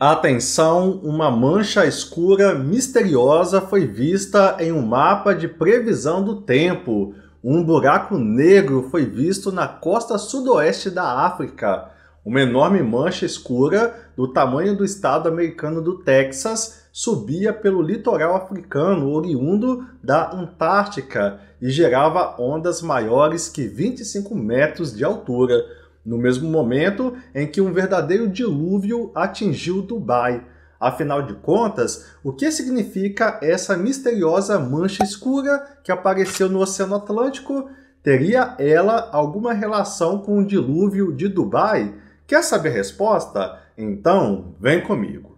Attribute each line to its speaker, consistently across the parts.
Speaker 1: Atenção, uma mancha escura misteriosa foi vista em um mapa de previsão do tempo. Um buraco negro foi visto na costa sudoeste da África. Uma enorme mancha escura, do tamanho do estado americano do Texas, subia pelo litoral africano oriundo da Antártica e gerava ondas maiores que 25 metros de altura no mesmo momento em que um verdadeiro dilúvio atingiu Dubai. Afinal de contas, o que significa essa misteriosa mancha escura que apareceu no Oceano Atlântico? Teria ela alguma relação com o dilúvio de Dubai? Quer saber a resposta? Então, vem comigo.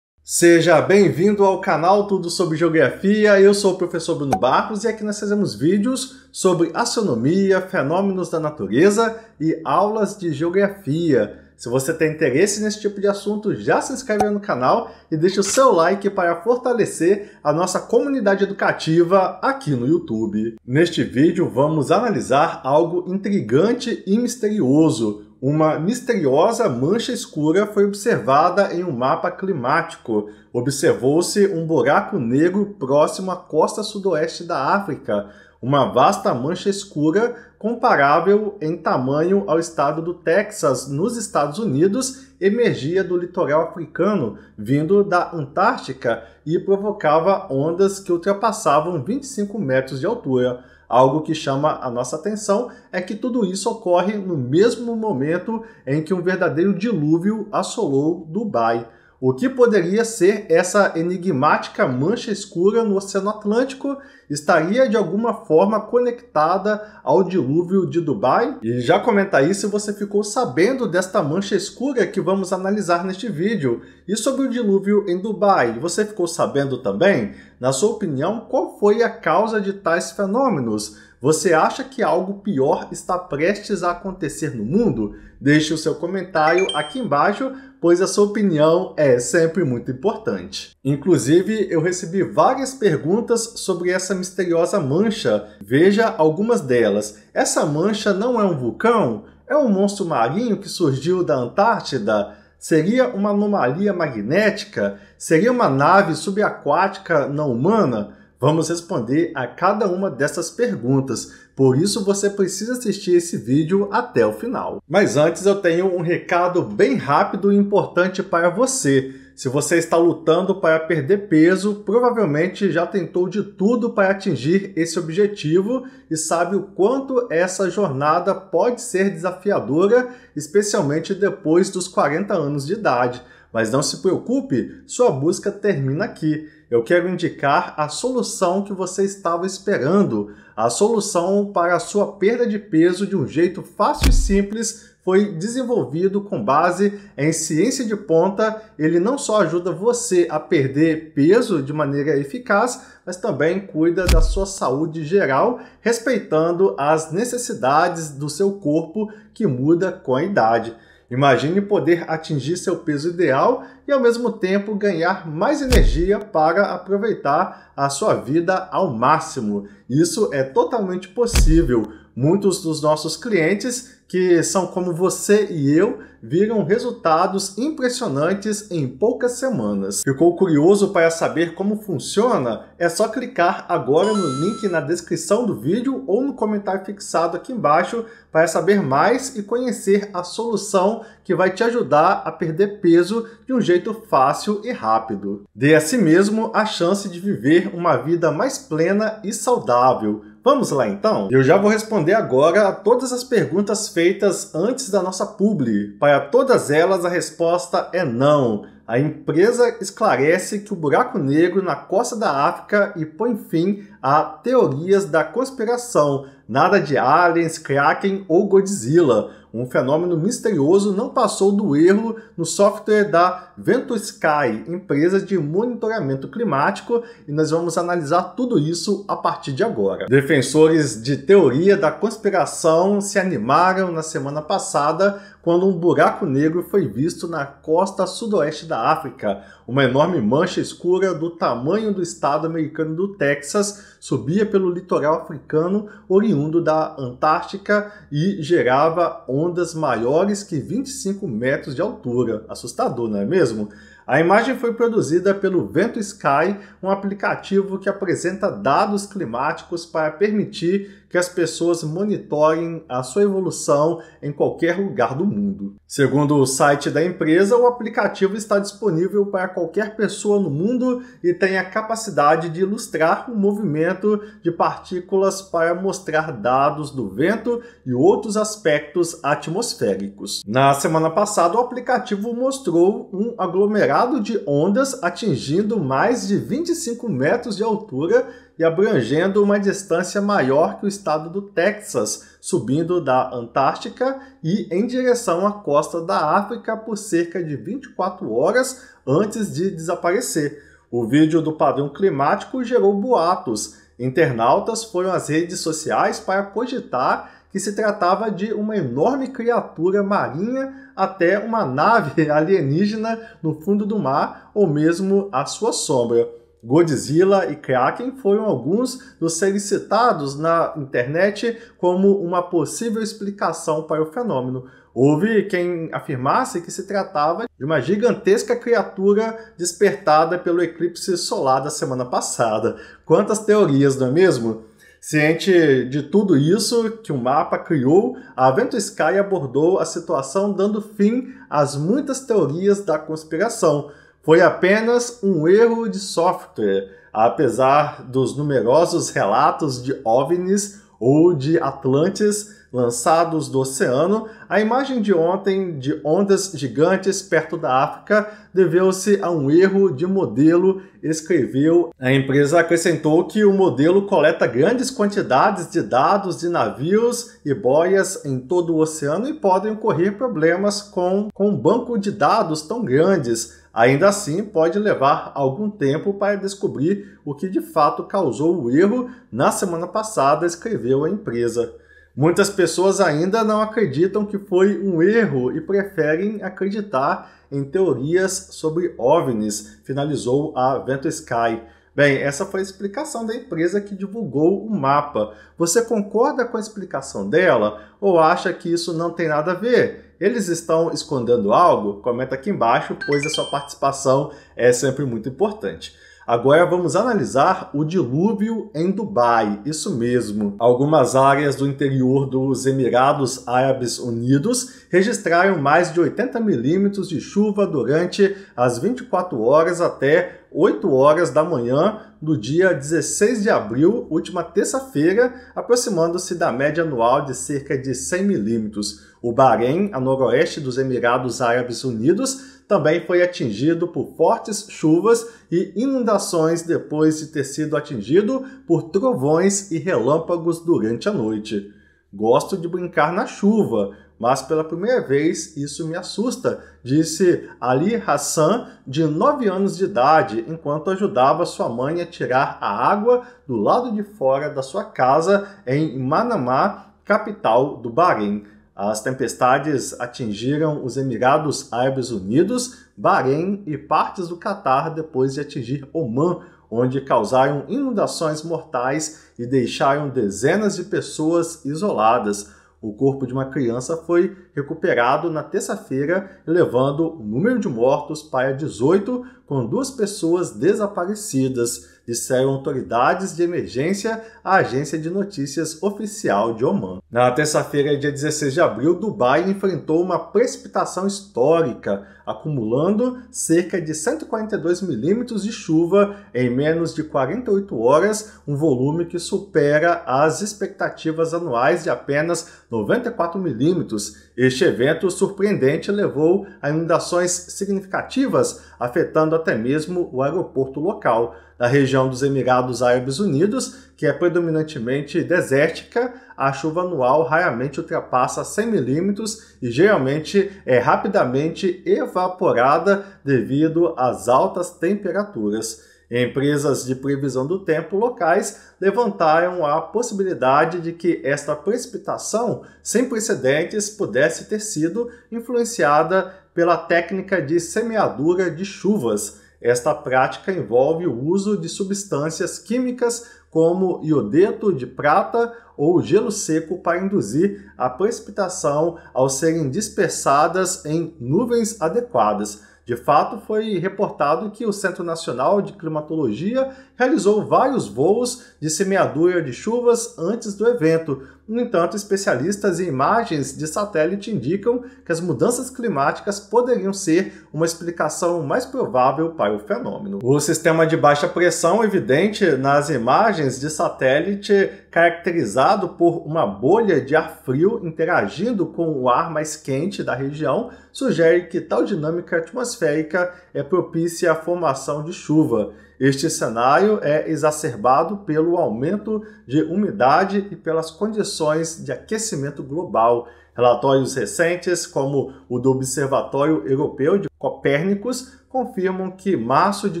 Speaker 1: Seja bem-vindo ao canal Tudo sobre Geografia. Eu sou o professor Bruno Barros e aqui nós fazemos vídeos sobre astronomia, fenômenos da natureza e aulas de geografia. Se você tem interesse nesse tipo de assunto, já se inscreve no canal e deixa o seu like para fortalecer a nossa comunidade educativa aqui no YouTube. Neste vídeo, vamos analisar algo intrigante e misterioso uma misteriosa mancha escura foi observada em um mapa climático. Observou-se um buraco negro próximo à costa sudoeste da África, uma vasta mancha escura comparável em tamanho ao estado do Texas, nos Estados Unidos, emergia do litoral africano, vindo da Antártica e provocava ondas que ultrapassavam 25 metros de altura. Algo que chama a nossa atenção é que tudo isso ocorre no mesmo momento em que um verdadeiro dilúvio assolou Dubai o que poderia ser essa enigmática mancha escura no Oceano Atlântico estaria de alguma forma conectada ao dilúvio de Dubai? E já comenta aí se você ficou sabendo desta mancha escura que vamos analisar neste vídeo. E sobre o dilúvio em Dubai, você ficou sabendo também? Na sua opinião, qual foi a causa de tais fenômenos? Você acha que algo pior está prestes a acontecer no mundo? Deixe o seu comentário aqui embaixo, pois a sua opinião é sempre muito importante. Inclusive, eu recebi várias perguntas sobre essa misteriosa mancha. Veja algumas delas. Essa mancha não é um vulcão? É um monstro marinho que surgiu da Antártida? Seria uma anomalia magnética? Seria uma nave subaquática não humana? Vamos responder a cada uma dessas perguntas, por isso você precisa assistir esse vídeo até o final. Mas antes eu tenho um recado bem rápido e importante para você. Se você está lutando para perder peso, provavelmente já tentou de tudo para atingir esse objetivo e sabe o quanto essa jornada pode ser desafiadora, especialmente depois dos 40 anos de idade. Mas não se preocupe, sua busca termina aqui eu quero indicar a solução que você estava esperando. A solução para a sua perda de peso de um jeito fácil e simples foi desenvolvido com base em ciência de ponta. Ele não só ajuda você a perder peso de maneira eficaz, mas também cuida da sua saúde geral, respeitando as necessidades do seu corpo que muda com a idade. Imagine poder atingir seu peso ideal e ao mesmo tempo ganhar mais energia para aproveitar a sua vida ao máximo. Isso é totalmente possível Muitos dos nossos clientes, que são como você e eu, viram resultados impressionantes em poucas semanas. Ficou curioso para saber como funciona? É só clicar agora no link na descrição do vídeo ou no comentário fixado aqui embaixo para saber mais e conhecer a solução que vai te ajudar a perder peso de um jeito fácil e rápido. Dê a si mesmo a chance de viver uma vida mais plena e saudável Vamos lá então? Eu já vou responder agora a todas as perguntas feitas antes da nossa publi. Para todas elas a resposta é não. A empresa esclarece que o buraco negro na costa da África e põe fim a teorias da conspiração. Nada de aliens, Kraken ou Godzilla. Um fenômeno misterioso não passou do erro no software da Sky, empresa de monitoramento climático, e nós vamos analisar tudo isso a partir de agora. Defensores de teoria da conspiração se animaram na semana passada quando um buraco negro foi visto na costa sudoeste da África. Uma enorme mancha escura do tamanho do estado americano do Texas subia pelo litoral africano oriundo da Antártica e gerava ondas maiores que 25 metros de altura. Assustador, não é mesmo? A imagem foi produzida pelo Vento Sky, um aplicativo que apresenta dados climáticos para permitir que as pessoas monitorem a sua evolução em qualquer lugar do mundo. Segundo o site da empresa, o aplicativo está disponível para qualquer pessoa no mundo e tem a capacidade de ilustrar o movimento de partículas para mostrar dados do vento e outros aspectos atmosféricos. Na semana passada, o aplicativo mostrou um aglomerado de ondas atingindo mais de 25 metros de altura e abrangendo uma distância maior que o estado do Texas, subindo da Antártica e em direção à costa da África por cerca de 24 horas antes de desaparecer. O vídeo do padrão climático gerou boatos. Internautas foram às redes sociais para cogitar que se tratava de uma enorme criatura marinha até uma nave alienígena no fundo do mar ou mesmo a sua sombra. Godzilla e Kraken foram alguns dos seres citados na internet como uma possível explicação para o fenômeno. Houve quem afirmasse que se tratava de uma gigantesca criatura despertada pelo eclipse solar da semana passada. Quantas teorias, não é mesmo? Ciente de tudo isso que o mapa criou, a Vento Sky abordou a situação dando fim às muitas teorias da conspiração foi apenas um erro de software, apesar dos numerosos relatos de OVNIs ou de Atlantes lançados do oceano, a imagem de ontem de ondas gigantes perto da África deveu-se a um erro de modelo, escreveu. A empresa acrescentou que o modelo coleta grandes quantidades de dados de navios e boias em todo o oceano e podem ocorrer problemas com, com um banco de dados tão grandes. Ainda assim, pode levar algum tempo para descobrir o que de fato causou o erro na semana passada, escreveu a empresa. Muitas pessoas ainda não acreditam que foi um erro e preferem acreditar em teorias sobre OVNIs, finalizou a Vento Sky. Bem, essa foi a explicação da empresa que divulgou o mapa. Você concorda com a explicação dela ou acha que isso não tem nada a ver? Eles estão escondendo algo? Comenta aqui embaixo, pois a sua participação é sempre muito importante. Agora vamos analisar o dilúvio em Dubai, isso mesmo. Algumas áreas do interior dos Emirados Árabes Unidos registraram mais de 80 milímetros de chuva durante as 24 horas até 8 horas da manhã do dia 16 de abril, última terça-feira, aproximando-se da média anual de cerca de 100 milímetros. O Bahrein, a noroeste dos Emirados Árabes Unidos, também foi atingido por fortes chuvas e inundações depois de ter sido atingido por trovões e relâmpagos durante a noite. Gosto de brincar na chuva, mas pela primeira vez isso me assusta, disse Ali Hassan, de 9 anos de idade, enquanto ajudava sua mãe a tirar a água do lado de fora da sua casa em Manamá, capital do Bahrein. As tempestades atingiram os Emirados Árabes Unidos, Bahrein e partes do Catar depois de atingir Oman, onde causaram inundações mortais e deixaram dezenas de pessoas isoladas. O corpo de uma criança foi recuperado na terça-feira, levando o número de mortos para 18, com duas pessoas desaparecidas disseram autoridades de emergência à agência de notícias oficial de Oman. Na terça-feira, dia 16 de abril, Dubai enfrentou uma precipitação histórica, acumulando cerca de 142 milímetros de chuva em menos de 48 horas, um volume que supera as expectativas anuais de apenas 94 milímetros. Este evento surpreendente levou a inundações significativas, afetando até mesmo o aeroporto local da região dos Emirados Árabes Unidos, que é predominantemente desértica, a chuva anual raramente ultrapassa 100 milímetros e geralmente é rapidamente evaporada devido às altas temperaturas. Empresas de previsão do tempo locais levantaram a possibilidade de que esta precipitação sem precedentes pudesse ter sido influenciada pela técnica de semeadura de chuvas, esta prática envolve o uso de substâncias químicas como iodeto de prata ou gelo seco para induzir a precipitação ao serem dispersadas em nuvens adequadas. De fato, foi reportado que o Centro Nacional de Climatologia realizou vários voos de semeadura de chuvas antes do evento. No entanto, especialistas em imagens de satélite indicam que as mudanças climáticas poderiam ser uma explicação mais provável para o fenômeno. O sistema de baixa pressão evidente nas imagens de satélite, caracterizado por uma bolha de ar frio interagindo com o ar mais quente da região, sugere que tal dinâmica atmosférica é propícia à formação de chuva. Este cenário é exacerbado pelo aumento de umidade e pelas condições de aquecimento global Relatórios recentes, como o do Observatório Europeu de Copérnicos, confirmam que março de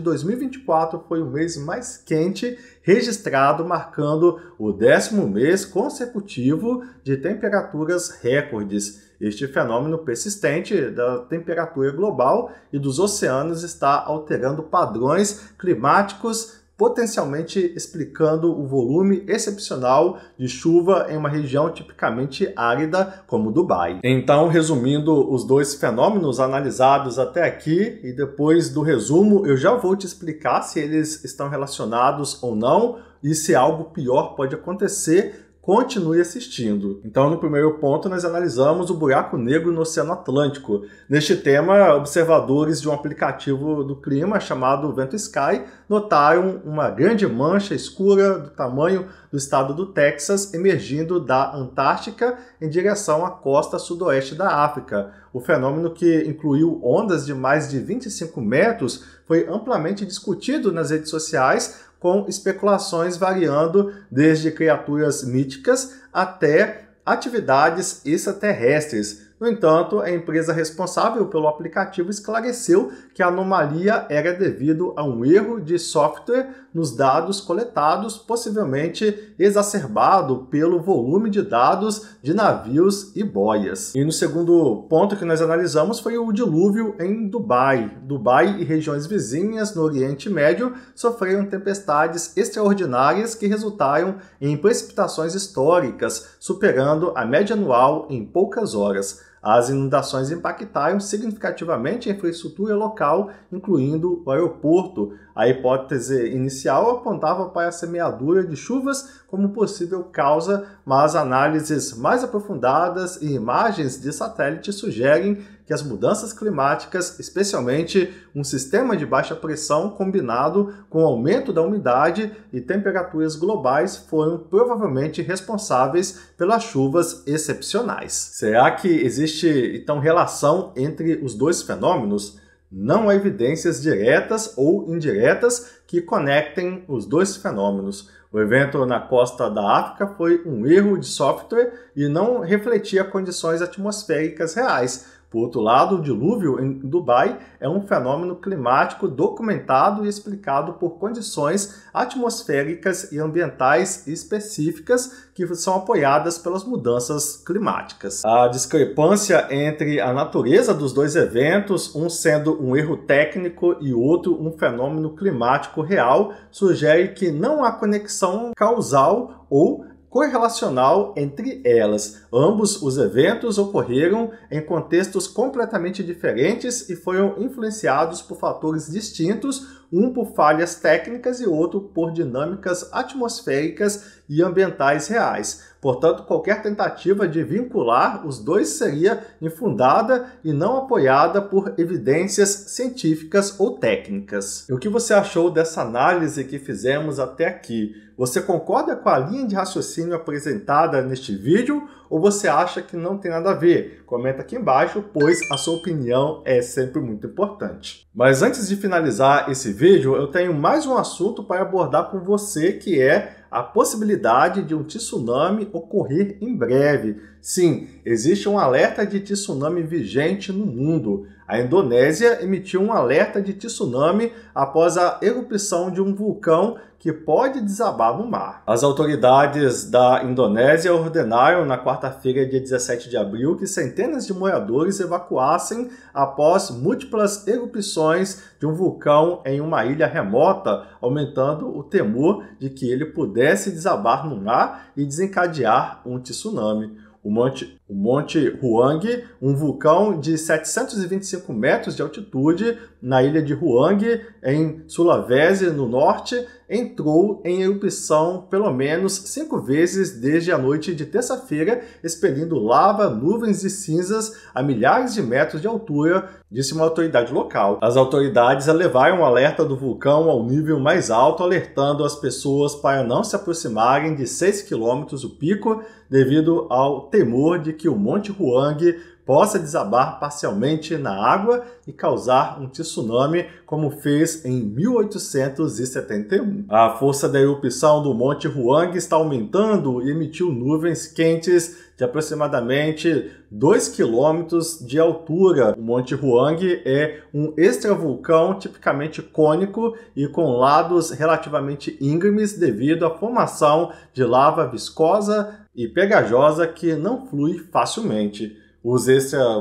Speaker 1: 2024 foi o mês mais quente registrado, marcando o décimo mês consecutivo de temperaturas recordes. Este fenômeno persistente da temperatura global e dos oceanos está alterando padrões climáticos potencialmente explicando o volume excepcional de chuva em uma região tipicamente árida como Dubai. Então, resumindo os dois fenômenos analisados até aqui e depois do resumo, eu já vou te explicar se eles estão relacionados ou não e se algo pior pode acontecer continue assistindo. Então, no primeiro ponto, nós analisamos o buraco negro no Oceano Atlântico. Neste tema, observadores de um aplicativo do clima chamado Vento Sky notaram uma grande mancha escura do tamanho do estado do Texas emergindo da Antártica em direção à costa sudoeste da África. O fenômeno que incluiu ondas de mais de 25 metros foi amplamente discutido nas redes sociais, com especulações variando desde criaturas míticas até atividades extraterrestres, no entanto, a empresa responsável pelo aplicativo esclareceu que a anomalia era devido a um erro de software nos dados coletados, possivelmente exacerbado pelo volume de dados de navios e boias. E no segundo ponto que nós analisamos foi o dilúvio em Dubai. Dubai e regiões vizinhas no Oriente Médio sofreram tempestades extraordinárias que resultaram em precipitações históricas, superando a média anual em poucas horas. As inundações impactaram significativamente a infraestrutura local, incluindo o aeroporto. A hipótese inicial apontava para a semeadura de chuvas como possível causa, mas análises mais aprofundadas e imagens de satélite sugerem que as mudanças climáticas, especialmente um sistema de baixa pressão combinado com o aumento da umidade e temperaturas globais, foram provavelmente responsáveis pelas chuvas excepcionais. Será que existe então relação entre os dois fenômenos? Não há evidências diretas ou indiretas que conectem os dois fenômenos. O evento na costa da África foi um erro de software e não refletia condições atmosféricas reais, por outro lado, o dilúvio em Dubai é um fenômeno climático documentado e explicado por condições atmosféricas e ambientais específicas que são apoiadas pelas mudanças climáticas. A discrepância entre a natureza dos dois eventos, um sendo um erro técnico e outro um fenômeno climático real, sugere que não há conexão causal ou correlacional entre elas. Ambos os eventos ocorreram em contextos completamente diferentes e foram influenciados por fatores distintos, um por falhas técnicas e outro por dinâmicas atmosféricas e ambientais reais. Portanto, qualquer tentativa de vincular os dois seria infundada e não apoiada por evidências científicas ou técnicas. E o que você achou dessa análise que fizemos até aqui? Você concorda com a linha de raciocínio apresentada neste vídeo? ou você acha que não tem nada a ver? Comenta aqui embaixo, pois a sua opinião é sempre muito importante. Mas antes de finalizar esse vídeo, eu tenho mais um assunto para abordar com você que é a possibilidade de um tsunami ocorrer em breve. Sim, existe um alerta de tsunami vigente no mundo. A Indonésia emitiu um alerta de tsunami após a erupção de um vulcão que pode desabar no mar. As autoridades da Indonésia ordenaram na quarta-feira, dia 17 de abril, que centenas de moradores evacuassem após múltiplas erupções de um vulcão em uma ilha remota, aumentando o temor de que ele pudesse pudesse desabar no mar e desencadear um tsunami. O Monte o Monte Huang, um vulcão de 725 metros de altitude na ilha de Huang, em Sulawesi, no norte, entrou em erupção pelo menos cinco vezes desde a noite de terça-feira, expelindo lava, nuvens e cinzas a milhares de metros de altura, disse uma autoridade local. As autoridades elevaram o alerta do vulcão ao nível mais alto, alertando as pessoas para não se aproximarem de 6 quilômetros do pico, devido ao temor de que que o Monte Huang possa desabar parcialmente na água e causar um tsunami, como fez em 1871. A força da erupção do Monte Huang está aumentando e emitiu nuvens quentes de aproximadamente 2 quilômetros de altura. O Monte Huang é um extravulcão tipicamente cônico e com lados relativamente íngremes devido à formação de lava viscosa e pegajosa que não flui facilmente. Os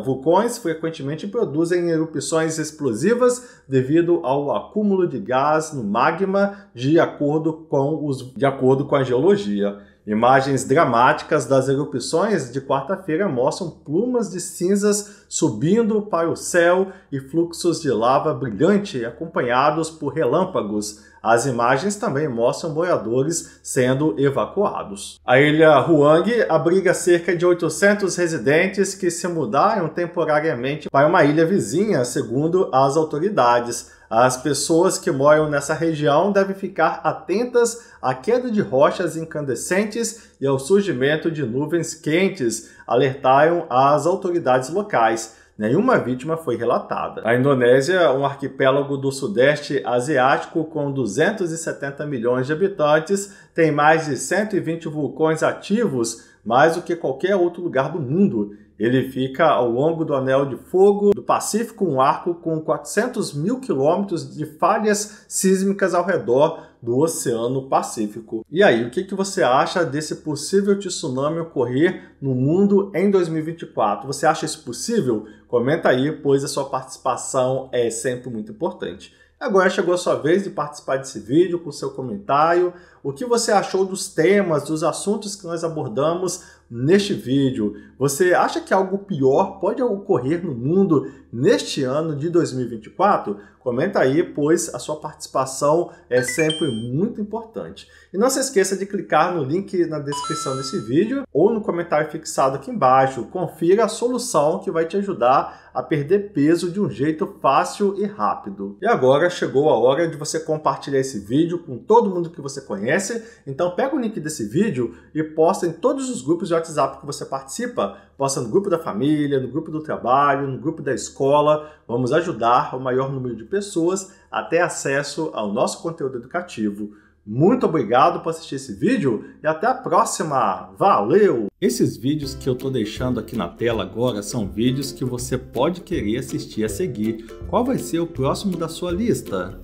Speaker 1: vulcões frequentemente produzem erupções explosivas devido ao acúmulo de gás no magma de acordo com, os, de acordo com a geologia. Imagens dramáticas das erupções de quarta-feira mostram plumas de cinzas subindo para o céu e fluxos de lava brilhante acompanhados por relâmpagos. As imagens também mostram moradores sendo evacuados. A ilha Huang abriga cerca de 800 residentes que se mudaram temporariamente para uma ilha vizinha, segundo as autoridades. As pessoas que moram nessa região devem ficar atentas à queda de rochas incandescentes e ao surgimento de nuvens quentes, alertaram as autoridades locais. Nenhuma vítima foi relatada. A Indonésia, um arquipélago do Sudeste Asiático com 270 milhões de habitantes, tem mais de 120 vulcões ativos mais do que qualquer outro lugar do mundo. Ele fica ao longo do Anel de Fogo do Pacífico, um arco com 400 mil quilômetros de falhas sísmicas ao redor do Oceano Pacífico. E aí, o que, que você acha desse possível tsunami ocorrer no mundo em 2024? Você acha isso possível? Comenta aí, pois a sua participação é sempre muito importante. Agora chegou a sua vez de participar desse vídeo com seu comentário o que você achou dos temas, dos assuntos que nós abordamos neste vídeo. Você acha que algo pior pode ocorrer no mundo neste ano de 2024? Comenta aí, pois a sua participação é sempre muito importante. E não se esqueça de clicar no link na descrição desse vídeo ou no comentário fixado aqui embaixo. Confira a solução que vai te ajudar a perder peso de um jeito fácil e rápido. E agora chegou a hora de você compartilhar esse vídeo com todo mundo que você conhece conhece, então pega o link desse vídeo e posta em todos os grupos de WhatsApp que você participa. Posta no grupo da família, no grupo do trabalho, no grupo da escola. Vamos ajudar o maior número de pessoas a ter acesso ao nosso conteúdo educativo. Muito obrigado por assistir esse vídeo e até a próxima. Valeu! Esses vídeos que eu estou deixando aqui na tela agora são vídeos que você pode querer assistir a seguir. Qual vai ser o próximo da sua lista?